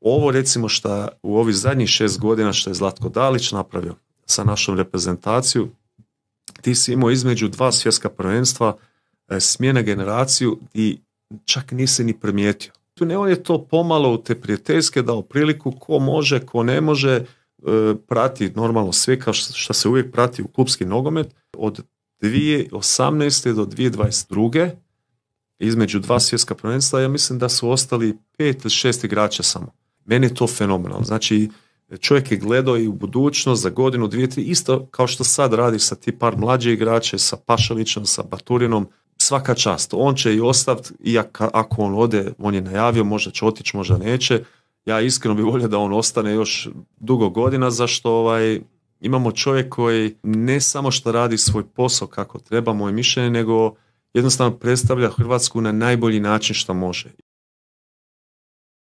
Ovo recimo što u ovih zadnjih šest godina što je Zlatko Dalić napravio sa našom reprezentaciju, ti si imao između dva svjetska prvenstva e, smjene generaciju i čak nisi ni primijetio. Tu ne on je to pomalo u te prijateljske dao priliku ko može, ko ne može, e, prati normalno sve kao što se uvijek prati u klubski nogomet. Od 2018. do 2022. između dva svjetska prvenstva ja mislim da su ostali pet ili šest igrača samo. Meni je to fenomenalno. Znači, čovjek je gledao i u budućnost za godinu, dvije, tri, isto kao što sad radi sa ti par mlađe igrače, sa Pašalićem, sa Baturinom, svaka čast. On će i ostaviti, i ako on ode, on je najavio, možda će otići, možda neće. Ja iskreno bih volio da on ostane još dugo godina, zašto ovaj, imamo čovjek koji ne samo što radi svoj posao kako treba, moje mišljenje, nego jednostavno predstavlja Hrvatsku na najbolji način što može.